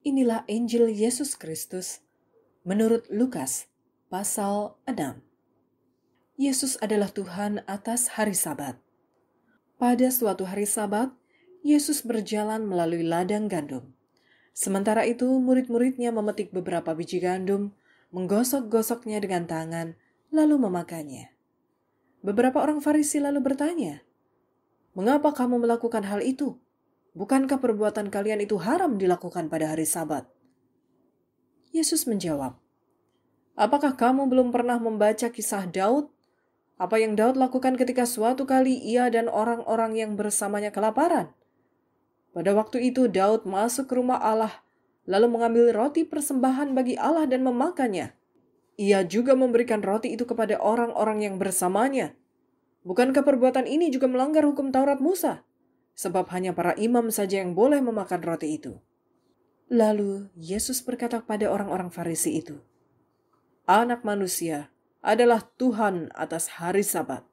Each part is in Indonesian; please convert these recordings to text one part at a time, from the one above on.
Inilah Injil Yesus Kristus menurut Lukas pasal 6. Yesus adalah Tuhan atas hari Sabat. Pada suatu hari Sabat, Yesus berjalan melalui ladang gandum. Sementara itu, murid-muridnya memetik beberapa biji gandum, menggosok-gosoknya dengan tangan, lalu memakannya. Beberapa orang Farisi lalu bertanya, "Mengapa kamu melakukan hal itu?" Bukankah perbuatan kalian itu haram dilakukan pada hari Sabat? Yesus menjawab, "Apakah kamu belum pernah membaca kisah Daud? Apa yang Daud lakukan ketika suatu kali ia dan orang-orang yang bersamanya kelaparan? Pada waktu itu, Daud masuk ke rumah Allah, lalu mengambil roti persembahan bagi Allah dan memakannya. Ia juga memberikan roti itu kepada orang-orang yang bersamanya. Bukankah perbuatan ini juga melanggar hukum Taurat Musa?" sebab hanya para imam saja yang boleh memakan roti itu. Lalu Yesus berkata kepada orang-orang Farisi itu, "Anak manusia adalah Tuhan atas hari Sabat."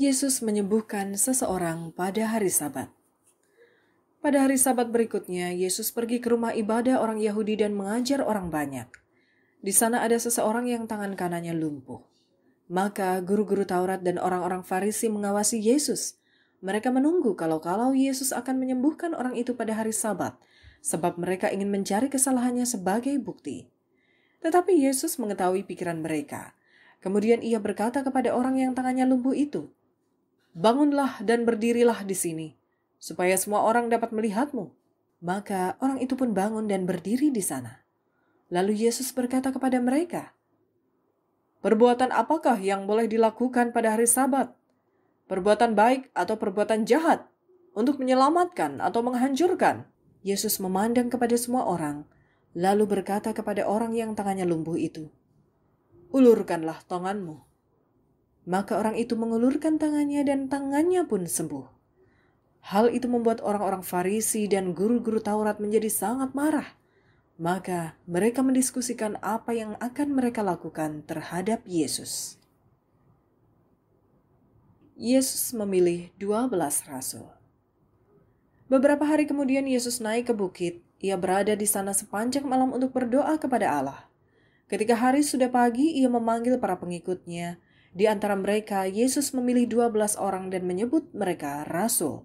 Yesus menyembuhkan seseorang pada hari Sabat. Pada hari Sabat berikutnya, Yesus pergi ke rumah ibadah orang Yahudi dan mengajar orang banyak. Di sana ada seseorang yang tangan kanannya lumpuh. Maka guru-guru Taurat dan orang-orang Farisi mengawasi Yesus mereka menunggu kalau-kalau Yesus akan menyembuhkan orang itu pada hari Sabat, sebab mereka ingin mencari kesalahannya sebagai bukti. Tetapi Yesus mengetahui pikiran mereka. Kemudian ia berkata kepada orang yang tangannya lumpuh itu, "Bangunlah dan berdirilah di sini, supaya semua orang dapat melihatmu." Maka orang itu pun bangun dan berdiri di sana. Lalu Yesus berkata kepada mereka, "Perbuatan apakah yang boleh dilakukan pada hari Sabat?" perbuatan baik atau perbuatan jahat, untuk menyelamatkan atau menghancurkan. Yesus memandang kepada semua orang, lalu berkata kepada orang yang tangannya lumpuh itu, "Ulurkanlah tanganmu." Maka orang itu mengulurkan tangannya dan tangannya pun sembuh. Hal itu membuat orang-orang Farisi dan guru-guru Taurat menjadi sangat marah. Maka mereka mendiskusikan apa yang akan mereka lakukan terhadap Yesus. Yesus memilih 12 rasul. Beberapa hari kemudian Yesus naik ke bukit. Ia berada di sana sepanjang malam untuk berdoa kepada Allah. Ketika hari sudah pagi, ia memanggil para pengikutnya. Di antara mereka, Yesus memilih 12 orang dan menyebut mereka rasul.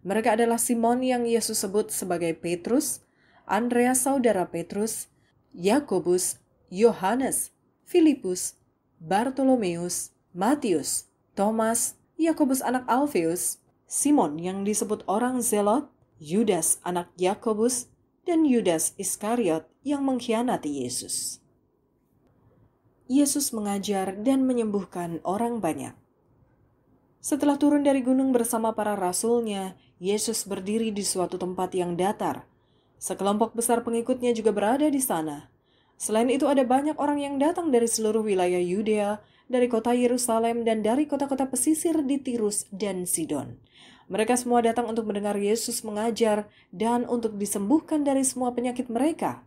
Mereka adalah Simon yang Yesus sebut sebagai Petrus, Andreas saudara Petrus, Yakobus, Yohanes, Filipus, Bartolomeus, Matius, Thomas, Yakobus anak Alfeus, Simon yang disebut orang Zelot, Yudas anak Yakobus, dan Yudas Iskariot yang mengkhianati Yesus. Yesus mengajar dan menyembuhkan orang banyak. Setelah turun dari gunung bersama para rasulnya, Yesus berdiri di suatu tempat yang datar. Sekelompok besar pengikutnya juga berada di sana. Selain itu ada banyak orang yang datang dari seluruh wilayah Yudea, dari kota Yerusalem dan dari kota-kota pesisir di Tirus dan Sidon. Mereka semua datang untuk mendengar Yesus mengajar dan untuk disembuhkan dari semua penyakit mereka.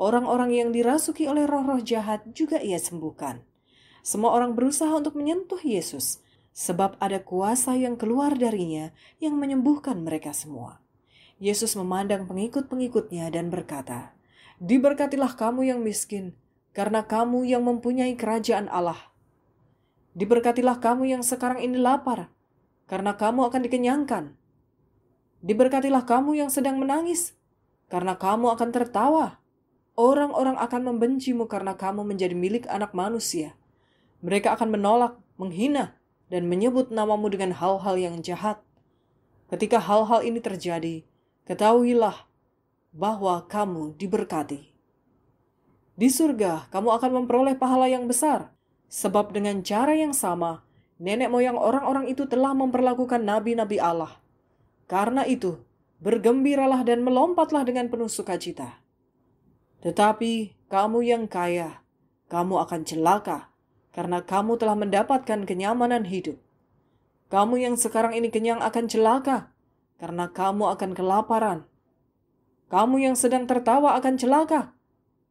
Orang-orang yang dirasuki oleh roh-roh jahat juga ia sembuhkan. Semua orang berusaha untuk menyentuh Yesus, sebab ada kuasa yang keluar darinya yang menyembuhkan mereka semua. Yesus memandang pengikut-pengikutnya dan berkata, "Diberkatilah kamu yang miskin, karena kamu yang mempunyai kerajaan Allah. Diberkatilah kamu yang sekarang ini lapar, karena kamu akan dikenyangkan. Diberkatilah kamu yang sedang menangis, karena kamu akan tertawa. Orang-orang akan membencimu karena kamu menjadi milik anak manusia. Mereka akan menolak, menghina, dan menyebut namamu dengan hal-hal yang jahat. Ketika hal-hal ini terjadi, ketahuilah bahwa kamu diberkati. Di surga, kamu akan memperoleh pahala yang besar, Sebab dengan cara yang sama, nenek moyang orang-orang itu telah memperlakukan nabi-nabi Allah. Karena itu, bergembiralah dan melompatlah dengan penuh sukacita. Tetapi kamu yang kaya, kamu akan celaka karena kamu telah mendapatkan kenyamanan hidup. Kamu yang sekarang ini kenyang akan celaka karena kamu akan kelaparan. Kamu yang sedang tertawa akan celaka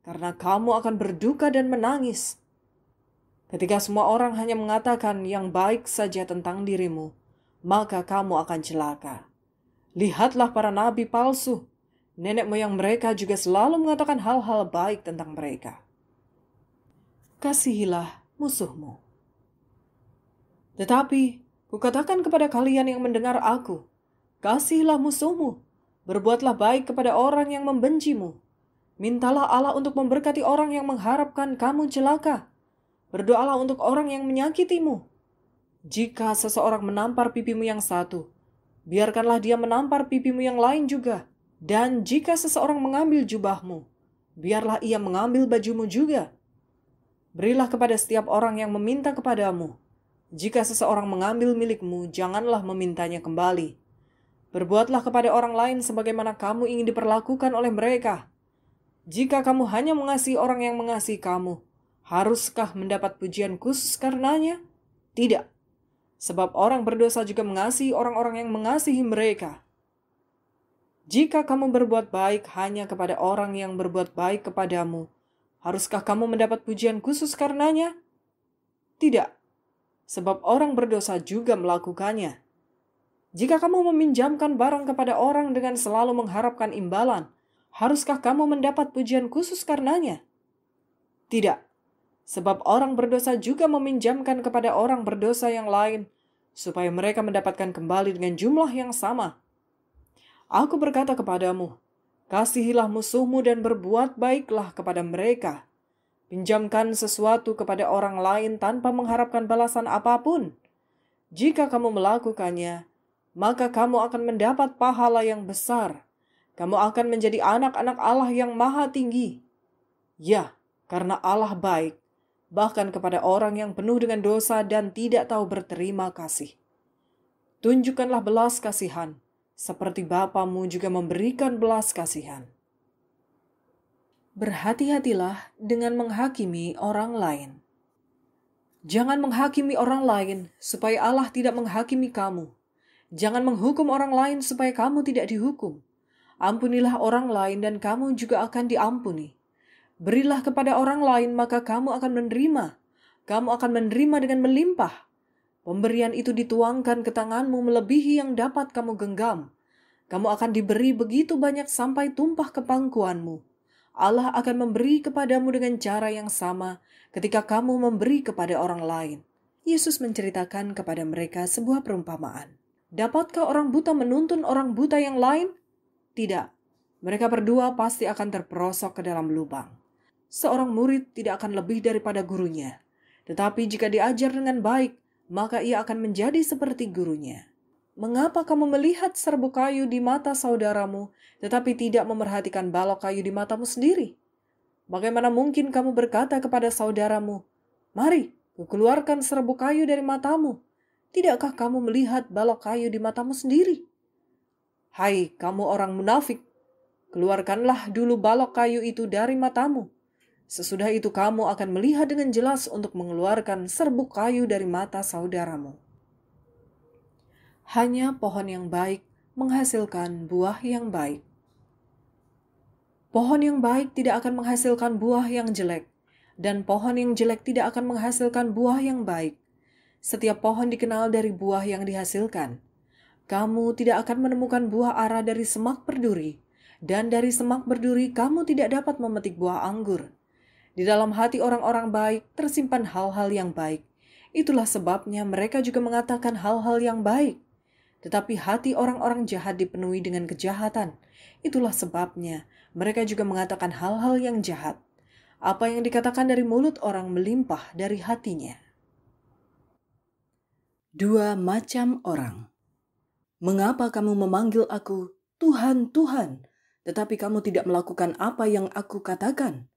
karena kamu akan berduka dan menangis Ketika semua orang hanya mengatakan yang baik saja tentang dirimu, maka kamu akan celaka. Lihatlah para nabi palsu. Nenek moyang mereka juga selalu mengatakan hal-hal baik tentang mereka. Kasihilah musuhmu. Tetapi, kukatakan kepada kalian yang mendengar aku, kasihilah musuhmu, berbuatlah baik kepada orang yang membencimu. Mintalah Allah untuk memberkati orang yang mengharapkan kamu celaka Berdoalah untuk orang yang menyakitimu. Jika seseorang menampar pipimu yang satu, biarkanlah dia menampar pipimu yang lain juga. Dan jika seseorang mengambil jubahmu, biarlah ia mengambil bajumu juga. Berilah kepada setiap orang yang meminta kepadamu. Jika seseorang mengambil milikmu, janganlah memintanya kembali. Berbuatlah kepada orang lain sebagaimana kamu ingin diperlakukan oleh mereka. Jika kamu hanya mengasihi orang yang mengasihi kamu, Haruskah mendapat pujian khusus karenanya? Tidak. Sebab orang berdosa juga mengasihi orang-orang yang mengasihi mereka. Jika kamu berbuat baik hanya kepada orang yang berbuat baik kepadamu, haruskah kamu mendapat pujian khusus karenanya? Tidak, sebab orang berdosa juga melakukannya. Jika kamu meminjamkan barang kepada orang dengan selalu mengharapkan imbalan, haruskah kamu mendapat pujian khusus karenanya? Tidak, Sebab orang berdosa juga meminjamkan kepada orang berdosa yang lain, supaya mereka mendapatkan kembali dengan jumlah yang sama. Aku berkata kepadamu, kasihilah musuhmu dan berbuat baiklah kepada mereka. Pinjamkan sesuatu kepada orang lain tanpa mengharapkan balasan apapun. Jika kamu melakukannya, maka kamu akan mendapat pahala yang besar. Kamu akan menjadi anak-anak Allah yang maha tinggi. Ya, karena Allah baik, bahkan kepada orang yang penuh dengan dosa dan tidak tahu berterima kasih. Tunjukkanlah belas kasihan, seperti Bapamu juga memberikan belas kasihan. Berhati-hatilah dengan menghakimi orang lain. Jangan menghakimi orang lain, supaya Allah tidak menghakimi kamu. Jangan menghukum orang lain, supaya kamu tidak dihukum. Ampunilah orang lain, dan kamu juga akan diampuni. Berilah kepada orang lain, maka kamu akan menerima. Kamu akan menerima dengan melimpah. Pemberian itu dituangkan ke tanganmu melebihi yang dapat kamu genggam. Kamu akan diberi begitu banyak sampai tumpah ke pangkuanmu. Allah akan memberi kepadamu dengan cara yang sama ketika kamu memberi kepada orang lain. Yesus menceritakan kepada mereka sebuah perumpamaan. Dapatkah orang buta menuntun orang buta yang lain? Tidak. Mereka berdua pasti akan terperosok ke dalam lubang seorang murid tidak akan lebih daripada gurunya. Tetapi jika diajar dengan baik, maka ia akan menjadi seperti gurunya. Mengapa kamu melihat serbuk kayu di mata saudaramu, tetapi tidak memerhatikan balok kayu di matamu sendiri? Bagaimana mungkin kamu berkata kepada saudaramu, "Mari, keluarkan serbuk kayu dari matamu"? Tidakkah kamu melihat balok kayu di matamu sendiri? Hai, kamu orang munafik, keluarkanlah dulu balok kayu itu dari matamu, Sesudah itu kamu akan melihat dengan jelas untuk mengeluarkan serbuk kayu dari mata saudaramu. Hanya pohon yang baik menghasilkan buah yang baik. Pohon yang baik tidak akan menghasilkan buah yang jelek, dan pohon yang jelek tidak akan menghasilkan buah yang baik. Setiap pohon dikenal dari buah yang dihasilkan. Kamu tidak akan menemukan buah arah dari semak berduri, dan dari semak berduri kamu tidak dapat memetik buah anggur. Di dalam hati orang-orang baik tersimpan hal-hal yang baik. Itulah sebabnya mereka juga mengatakan hal-hal yang baik. Tetapi hati orang-orang jahat dipenuhi dengan kejahatan. Itulah sebabnya mereka juga mengatakan hal-hal yang jahat. Apa yang dikatakan dari mulut orang melimpah dari hatinya. Dua macam orang. Mengapa kamu memanggil aku Tuhan, Tuhan, tetapi kamu tidak melakukan apa yang aku katakan?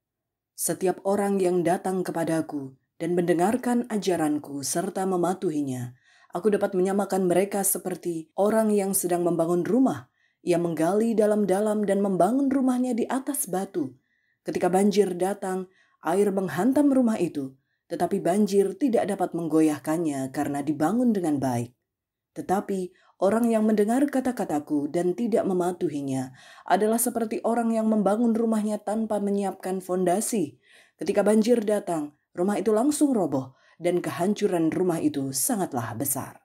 Setiap orang yang datang kepadaku dan mendengarkan ajaranku serta mematuhinya, aku dapat menyamakan mereka seperti orang yang sedang membangun rumah. Ia menggali dalam-dalam dan membangun rumahnya di atas batu. Ketika banjir datang, air menghantam rumah itu, tetapi banjir tidak dapat menggoyahkannya karena dibangun dengan baik. Tetapi Orang yang mendengar kata-kataku dan tidak mematuhinya adalah seperti orang yang membangun rumahnya tanpa menyiapkan fondasi. Ketika banjir datang, rumah itu langsung roboh, dan kehancuran rumah itu sangatlah besar.